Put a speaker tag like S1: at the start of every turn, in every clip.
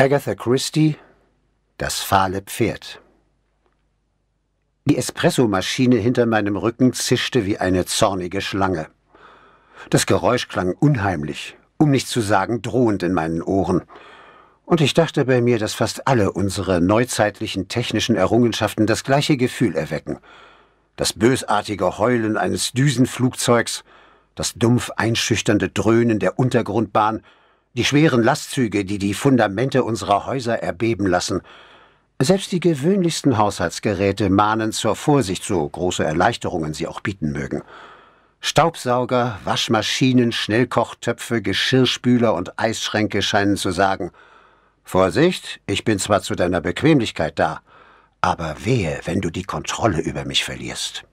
S1: Agatha Christie Das fahle Pferd Die Espressomaschine hinter meinem Rücken zischte wie eine zornige Schlange. Das Geräusch klang unheimlich, um nicht zu sagen drohend in meinen Ohren. Und ich dachte bei mir, dass fast alle unsere neuzeitlichen technischen Errungenschaften das gleiche Gefühl erwecken. Das bösartige Heulen eines Düsenflugzeugs, das dumpf einschüchternde Dröhnen der Untergrundbahn, die schweren Lastzüge, die die Fundamente unserer Häuser erbeben lassen. Selbst die gewöhnlichsten Haushaltsgeräte mahnen zur Vorsicht, so große Erleichterungen sie auch bieten mögen. Staubsauger, Waschmaschinen, Schnellkochtöpfe, Geschirrspüler und Eisschränke scheinen zu sagen Vorsicht, ich bin zwar zu deiner Bequemlichkeit da, aber wehe, wenn du die Kontrolle über mich verlierst.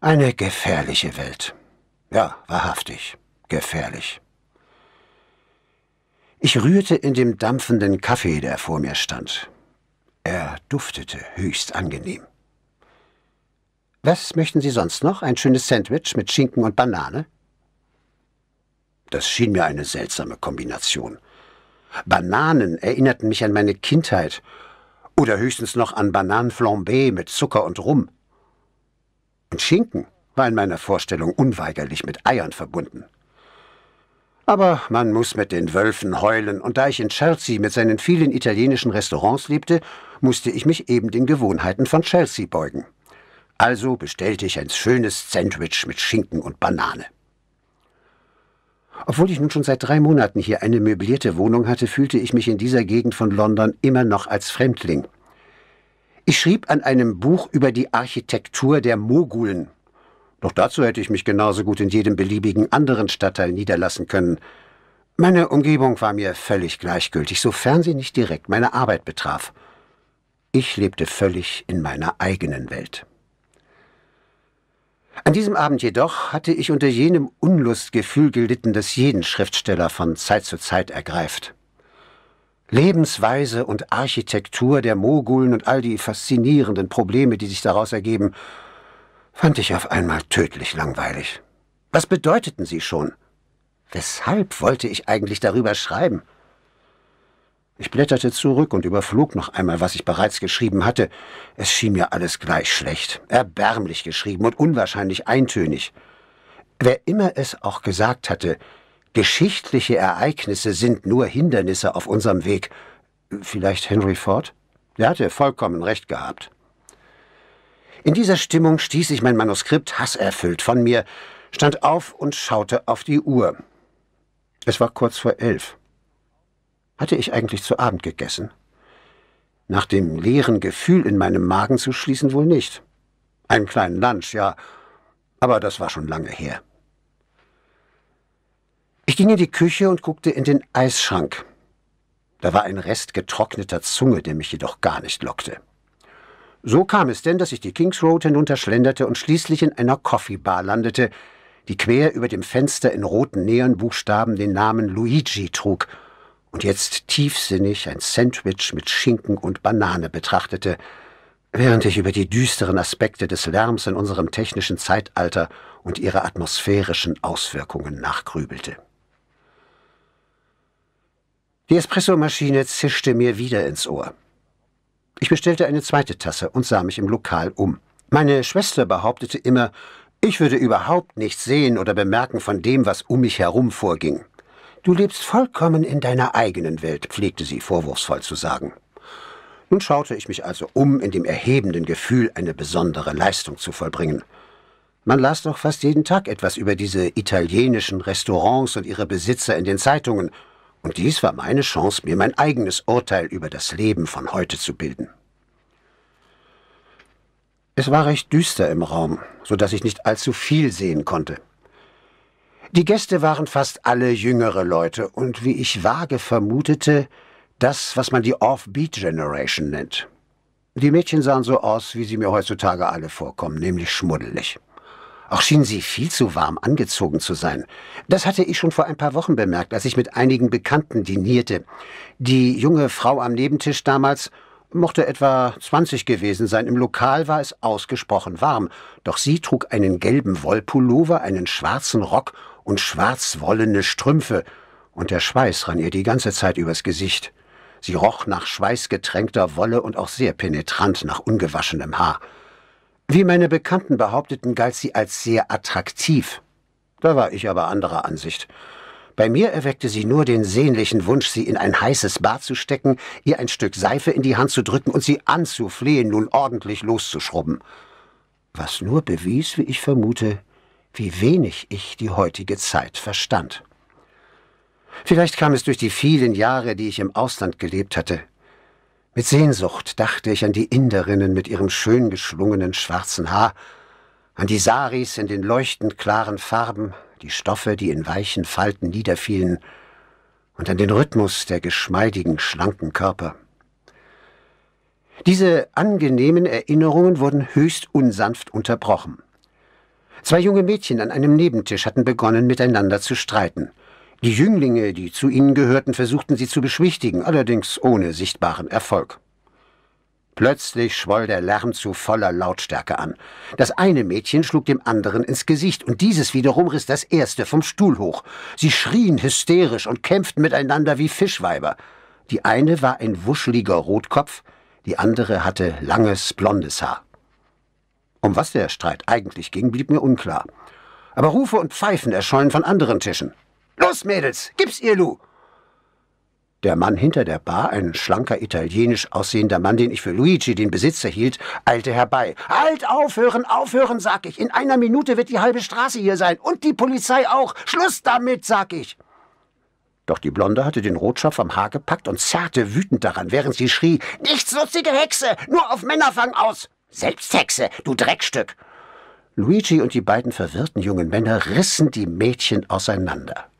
S1: Eine gefährliche Welt. Ja, wahrhaftig, gefährlich. Ich rührte in dem dampfenden Kaffee, der vor mir stand. Er duftete höchst angenehm. Was möchten Sie sonst noch? Ein schönes Sandwich mit Schinken und Banane? Das schien mir eine seltsame Kombination. Bananen erinnerten mich an meine Kindheit oder höchstens noch an Bananenflambé mit Zucker und Rum. Und Schinken war in meiner Vorstellung unweigerlich mit Eiern verbunden. Aber man muss mit den Wölfen heulen, und da ich in Chelsea mit seinen vielen italienischen Restaurants lebte, musste ich mich eben den Gewohnheiten von Chelsea beugen. Also bestellte ich ein schönes Sandwich mit Schinken und Banane. Obwohl ich nun schon seit drei Monaten hier eine möblierte Wohnung hatte, fühlte ich mich in dieser Gegend von London immer noch als Fremdling. Ich schrieb an einem Buch über die Architektur der Mogulen, doch dazu hätte ich mich genauso gut in jedem beliebigen anderen Stadtteil niederlassen können. Meine Umgebung war mir völlig gleichgültig, sofern sie nicht direkt meine Arbeit betraf. Ich lebte völlig in meiner eigenen Welt. An diesem Abend jedoch hatte ich unter jenem Unlustgefühl gelitten, das jeden Schriftsteller von Zeit zu Zeit ergreift. Lebensweise und Architektur der Mogulen und all die faszinierenden Probleme, die sich daraus ergeben, fand ich auf einmal tödlich langweilig. Was bedeuteten sie schon? Weshalb wollte ich eigentlich darüber schreiben? Ich blätterte zurück und überflog noch einmal, was ich bereits geschrieben hatte. Es schien mir alles gleich schlecht, erbärmlich geschrieben und unwahrscheinlich eintönig. Wer immer es auch gesagt hatte, geschichtliche Ereignisse sind nur Hindernisse auf unserem Weg. Vielleicht Henry Ford? Der hatte vollkommen recht gehabt. In dieser Stimmung stieß ich mein Manuskript hasserfüllt von mir, stand auf und schaute auf die Uhr. Es war kurz vor elf. Hatte ich eigentlich zu Abend gegessen? Nach dem leeren Gefühl in meinem Magen zu schließen wohl nicht. Einen kleinen Lunch, ja, aber das war schon lange her. Ich ging in die Küche und guckte in den Eisschrank. Da war ein Rest getrockneter Zunge, der mich jedoch gar nicht lockte. So kam es denn, dass ich die Kings Road hinunterschlenderte und schließlich in einer Coffee Bar landete, die quer über dem Fenster in roten Neonbuchstaben den Namen Luigi trug und jetzt tiefsinnig ein Sandwich mit Schinken und Banane betrachtete, während ich über die düsteren Aspekte des Lärms in unserem technischen Zeitalter und ihre atmosphärischen Auswirkungen nachgrübelte. Die Espressomaschine zischte mir wieder ins Ohr. Ich bestellte eine zweite Tasse und sah mich im Lokal um. Meine Schwester behauptete immer, ich würde überhaupt nichts sehen oder bemerken von dem, was um mich herum vorging. Du lebst vollkommen in deiner eigenen Welt, pflegte sie vorwurfsvoll zu sagen. Nun schaute ich mich also um in dem erhebenden Gefühl, eine besondere Leistung zu vollbringen. Man las doch fast jeden Tag etwas über diese italienischen Restaurants und ihre Besitzer in den Zeitungen, und dies war meine Chance, mir mein eigenes Urteil über das Leben von heute zu bilden. Es war recht düster im Raum, so dass ich nicht allzu viel sehen konnte. Die Gäste waren fast alle jüngere Leute und wie ich vage vermutete, das, was man die Offbeat Generation nennt. Die Mädchen sahen so aus, wie sie mir heutzutage alle vorkommen, nämlich schmuddelig. Auch schienen sie viel zu warm angezogen zu sein. Das hatte ich schon vor ein paar Wochen bemerkt, als ich mit einigen Bekannten dinierte. Die junge Frau am Nebentisch damals mochte etwa 20 gewesen sein. Im Lokal war es ausgesprochen warm, doch sie trug einen gelben Wollpullover, einen schwarzen Rock und schwarzwollene Strümpfe, und der Schweiß rann ihr die ganze Zeit übers Gesicht. Sie roch nach schweißgetränkter Wolle und auch sehr penetrant nach ungewaschenem Haar. Wie meine Bekannten behaupteten, galt sie als sehr attraktiv. Da war ich aber anderer Ansicht. Bei mir erweckte sie nur den sehnlichen Wunsch, sie in ein heißes Bad zu stecken, ihr ein Stück Seife in die Hand zu drücken und sie anzuflehen, nun ordentlich loszuschrubben. Was nur bewies, wie ich vermute, wie wenig ich die heutige Zeit verstand. Vielleicht kam es durch die vielen Jahre, die ich im Ausland gelebt hatte, mit Sehnsucht dachte ich an die Inderinnen mit ihrem schön geschlungenen schwarzen Haar, an die Saris in den leuchtend klaren Farben, die Stoffe, die in weichen Falten niederfielen, und an den Rhythmus der geschmeidigen, schlanken Körper. Diese angenehmen Erinnerungen wurden höchst unsanft unterbrochen. Zwei junge Mädchen an einem Nebentisch hatten begonnen, miteinander zu streiten – die Jünglinge, die zu ihnen gehörten, versuchten sie zu beschwichtigen, allerdings ohne sichtbaren Erfolg. Plötzlich schwoll der Lärm zu voller Lautstärke an. Das eine Mädchen schlug dem anderen ins Gesicht, und dieses wiederum riss das erste vom Stuhl hoch. Sie schrien hysterisch und kämpften miteinander wie Fischweiber. Die eine war ein wuscheliger Rotkopf, die andere hatte langes, blondes Haar. Um was der Streit eigentlich ging, blieb mir unklar. Aber Rufe und Pfeifen erschollen von anderen Tischen. Los, Mädels, gib's ihr, Lu! Der Mann hinter der Bar, ein schlanker, italienisch aussehender Mann, den ich für Luigi, den Besitzer, hielt, eilte herbei. Halt, aufhören, aufhören, sag ich. In einer Minute wird die halbe Straße hier sein. Und die Polizei auch. Schluss damit, sag ich. Doch die Blonde hatte den Rotschopf am Haar gepackt und zerrte wütend daran, während sie schrie: Nichtsnutzige Hexe! Nur auf Männerfang aus! Selbst Hexe, du Dreckstück! Luigi und die beiden verwirrten jungen Männer rissen die Mädchen auseinander.